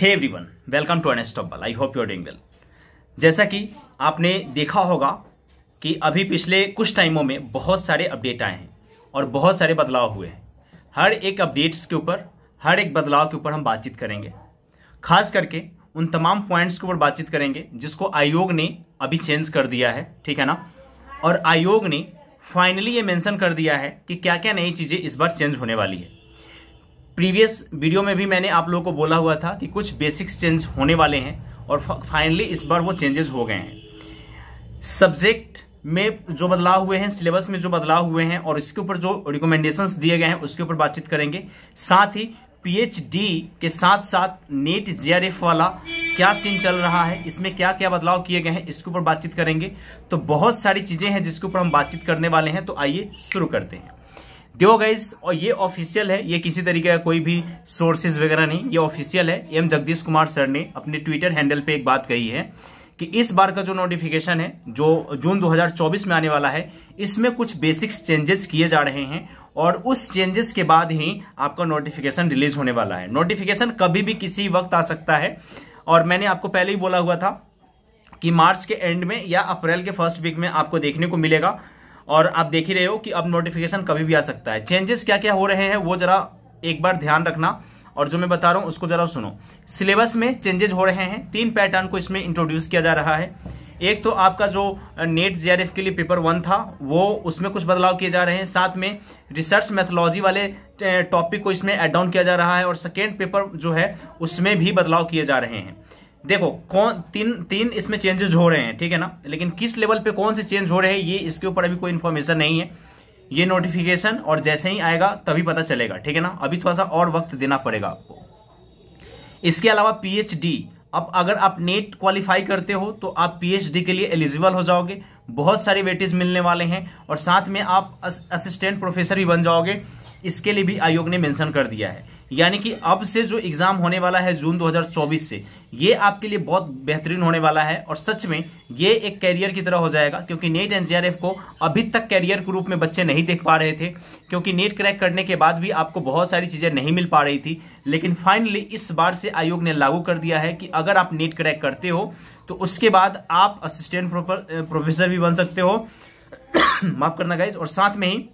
hey everyone welcome to estoppel I hope you are doing well जैसा कि आपने देखा होगा कि अभी पिछले कुछ टाइमों में बहुत सारे अपडेट आए हैं और बहुत सारे बदलाव हुए हैं हर एक अपडेट्स के ऊपर हर एक बदलाव के ऊपर हम बातचीत करेंगे खास करके उन तमाम पॉइंट्स के ऊपर बातचीत करेंगे जिसको आयोग ने अभी चेंज कर दिया है ठीक है ना और आयोग ने फाइनली ये मैंसन कर दिया है कि क्या क्या नई चीज़ें इस बार चेंज होने वाली है प्रीवियस वीडियो में भी मैंने आप लोगों को बोला हुआ था कि कुछ बेसिक्स चेंज होने वाले हैं और फाइनली इस बार वो चेंजेस हो गए हैं सब्जेक्ट में जो बदलाव हुए हैं सिलेबस में जो बदलाव हुए हैं और इसके ऊपर जो रिकमेंडेशंस दिए गए हैं उसके ऊपर बातचीत करेंगे साथ ही पीएचडी के साथ साथ नेट जेआरएफ वाला क्या सीन चल रहा है इसमें क्या क्या बदलाव किए गए हैं इसके ऊपर बातचीत करेंगे तो बहुत सारी चीजें हैं जिसके ऊपर हम बातचीत करने वाले हैं तो आइए शुरू करते हैं देखो गाइस और ये ऑफिशियल है ये किसी तरीके का कोई भी सोर्सेज वगैरह नहीं ये ऑफिशियल है एम जगदीश कुमार सर ने अपने ट्विटर हैंडल पे एक बात कही है कि इस बार का जो नोटिफिकेशन है जो जून 2024 में आने वाला है इसमें कुछ बेसिक्स चेंजेस किए जा रहे हैं और उस चेंजेस के बाद ही आपका नोटिफिकेशन रिलीज होने वाला है नोटिफिकेशन कभी भी किसी वक्त आ सकता है और मैंने आपको पहले ही बोला हुआ था कि मार्च के एंड में या अप्रैल के फर्स्ट वीक में आपको देखने को मिलेगा और आप देख ही रहे हो कि अब नोटिफिकेशन कभी भी आ सकता है चेंजेस क्या क्या हो रहे हैं वो जरा एक बार ध्यान रखना और जो मैं बता रहा हूं उसको जरा सुनो सिलेबस में चेंजेस हो रहे हैं तीन पैटर्न को इसमें इंट्रोड्यूस किया जा रहा है एक तो आपका जो नेट जे के लिए पेपर वन था वो उसमें कुछ बदलाव किए जा रहे हैं साथ में रिसर्च मैथोलॉजी वाले टॉपिक को इसमें एड डाउन किया जा रहा है और सेकेंड पेपर जो है उसमें भी बदलाव किए जा रहे हैं देखो कौन तीन तीन इसमें चेंजेस हो रहे हैं ठीक है ना लेकिन किस लेवल पे कौन से चेंज हो रहे हैं ये इसके ऊपर अभी कोई इन्फॉर्मेशन नहीं है ये नोटिफिकेशन और जैसे ही आएगा तभी पता चलेगा ठीक है ना अभी थोड़ा सा और वक्त देना पड़ेगा आपको इसके अलावा पीएचडी अब अगर आप नेट क्वालिफाई करते हो तो आप पीएचडी के लिए एलिजिबल हो जाओगे बहुत सारे वेटेज मिलने वाले हैं और साथ में आप असिस्टेंट प्रोफेसर भी बन जाओगे इसके लिए भी आयोग ने मेंशन कर दिया है यानी कि अब से जो एग्जाम होने वाला है जून 2024 से ये आपके लिए बहुत बेहतरीन होने वाला है और सच में ये एक कैरियर की तरह हो जाएगा क्योंकि नेट एनजीआरएफ को अभी तक कैरियर के रूप में बच्चे नहीं देख पा रहे थे क्योंकि नेट क्रैक करने के बाद भी आपको बहुत सारी चीजें नहीं मिल पा रही थी लेकिन फाइनली इस बार से आयोग ने लागू कर दिया है कि अगर आप नेट क्रैक करते हो तो उसके बाद आप असिस्टेंट प्रोफेसर भी बन सकते हो माफ करना गाइज और साथ में ही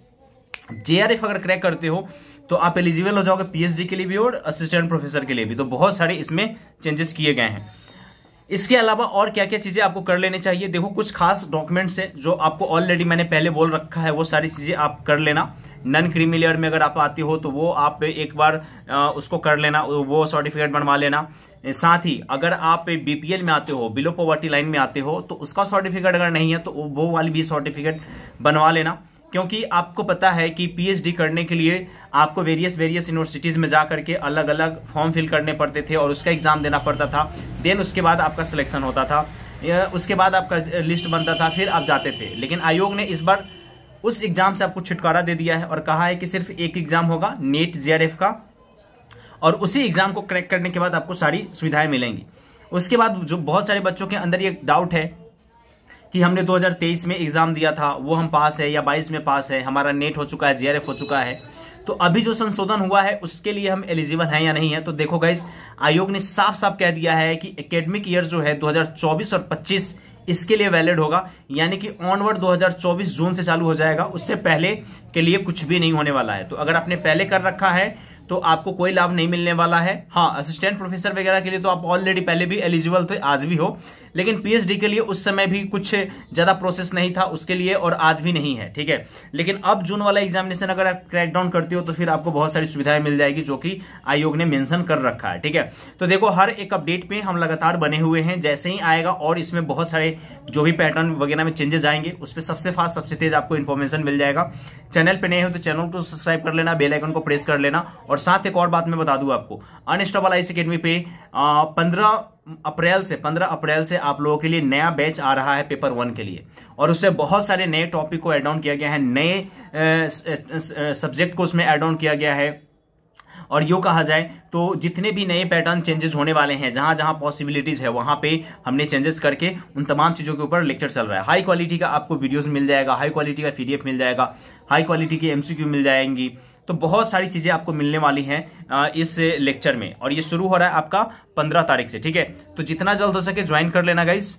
जे अगर क्रैक करते हो तो आप एलिजिबल हो जाओगे पीएचडी के लिए भी और असिस्टेंट प्रोफेसर के लिए भी तो बहुत सारे इसमें चेंजेस किए गए हैं इसके अलावा और क्या क्या चीजें आपको कर लेनी चाहिए देखो कुछ खास डॉक्यूमेंट्स है जो आपको ऑलरेडी मैंने पहले बोल रखा है वो सारी चीजें आप कर लेना नन क्रीमी लेयर में अगर आप आती हो तो वो आप एक बार उसको कर लेना वो सर्टिफिकेट बनवा लेना साथ ही अगर आप बीपीएल में आते हो बिलो पॉवर्टी लाइन में आते हो तो उसका सर्टिफिकेट अगर नहीं है तो वो वाली भी सर्टिफिकेट बनवा लेना क्योंकि आपको पता है कि पीएचडी करने के लिए आपको वेरियस वेरियस यूनिवर्सिटीज़ में जाकर के अलग अलग फॉर्म फिल करने पड़ते थे और उसका एग्ज़ाम देना पड़ता था देन उसके बाद आपका सिलेक्शन होता था उसके बाद आपका लिस्ट बनता था फिर आप जाते थे लेकिन आयोग ने इस बार उस एग्ज़ाम से आपको छुटकारा दे दिया है और कहा है कि सिर्फ एक एग्ज़ाम होगा नेट जे का और उसी एग्ज़ाम को क्रैक करने के बाद आपको सारी सुविधाएं मिलेंगी उसके बाद जो बहुत सारे बच्चों के अंदर ये डाउट है कि हमने 2023 में एग्जाम दिया था वो हम पास है या 22 में पास है हमारा नेट हो चुका है जीआरएफ हो चुका है तो अभी जो संशोधन हुआ है उसके लिए हम एलिजिबल हैं या नहीं है तो देखो गाइज आयोग ने साफ साफ कह दिया है कि एकेडमिक ईयर जो है 2024 और 25 इसके लिए वैलिड होगा यानी कि ऑनवर्ड 2024 जून से चालू हो जाएगा उससे पहले के लिए कुछ भी नहीं होने वाला है तो अगर आपने पहले कर रखा है तो आपको कोई लाभ नहीं मिलने वाला है हाँ असिस्टेंट प्रोफेसर वगैरह के लिए तो आप ऑलरेडी पहले भी एलिजिबल थे आज भी हो लेकिन पीएचडी के लिए उस समय भी कुछ ज्यादा प्रोसेस नहीं था उसके लिए और आज भी नहीं है ठीक है लेकिन अब जून वाला एग्जामिनेशन अगर आप क्रैकडाउन करते हो तो फिर आपको बहुत सारी सुविधाएं मिल जाएगी जो कि आयोग ने मेंशन कर रखा है ठीक है तो देखो हर एक अपडेट पे हम लगातार बने हुए हैं जैसे ही आएगा और इसमें बहुत सारे जो भी पैटर्न वगैरह में चेंजेस आएंगे उस पर सबसे फास्ट सबसे तेज आपको इन्फॉर्मेशन मिल जाएगा चैनल पर नए हो तो चैनल को सब्सक्राइब कर लेना बेलाइकन को प्रेस कर लेना और और साथ एक और बात मैं बता दूं आपको अनस्टॉपल आइस अकेडमी पे पंद्रह अप्रैल से पंद्रह अप्रैल से आप लोगों के लिए नया बैच आ रहा है पेपर वन के लिए और उससे बहुत सारे नए टॉपिक को एड ऑन किया गया है नए सब्जेक्ट को उसमें एड ऑन किया गया है और यो कहा जाए तो जितने भी नए पैटर्न चेंजेस होने वाले हैं जहां जहां पॉसिबिलिटीज है वहां पे हमने चेंजेस करके उन तमाम चीजों के ऊपर लेक्चर चल रहा है हाई क्वालिटी का आपको वीडियोस मिल जाएगा हाई क्वालिटी का पीडीएफ मिल जाएगा हाई क्वालिटी की एमसीक्यू मिल जाएंगी तो बहुत सारी चीज़ें आपको मिलने वाली हैं इस लेक्चर में और ये शुरू हो रहा है आपका पंद्रह तारीख से ठीक है तो जितना जल्द हो सके ज्वाइन कर लेना गाइस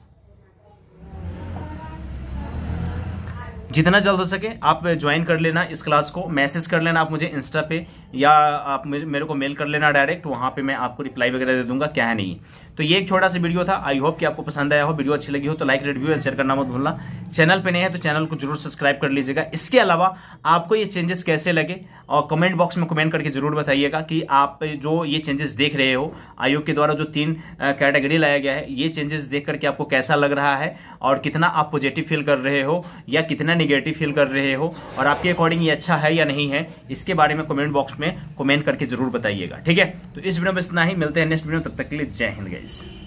जितना जल्द हो सके आप ज्वाइन कर लेना इस क्लास को मैसेज कर लेना आप मुझे इंस्टा पे या आप मेरे को मेल कर लेना डायरेक्ट तो वहां पे मैं आपको रिप्लाई वगैरह दे दूंगा क्या है नहीं तो ये एक छोटा सा वीडियो था आई होप कि आपको पसंद आया हो वीडियो अच्छी लगी हो तो लाइक रिव्यू एंड शेयर करना मत भूलना चैनल पर नहीं है तो चैनल को जरूर सब्सक्राइब कर लीजिएगा इसके अलावा आपको ये चेंजेस कैसे लगे और कमेंट बॉक्स में कमेंट करके जरूर बताइएगा कि आप जो ये चेंजेस देख रहे हो आयोग के द्वारा जो तीन कैटेगरी लाया गया है ये चेंजेस देख करके आपको कैसा लग रहा है और कितना आप पॉजिटिव फील कर रहे हो या कितना निगेटिव फील कर रहे हो और आपके अकॉर्डिंग ये अच्छा है या नहीं है इसके बारे में कमेंट बॉक्स में कमेंट करके जरूर बताइएगा ठीक है तो इस वीडियो में इतना ही मिलते हैं नेक्स्ट वीडियो तब तक के लिए जय हिंद गाइस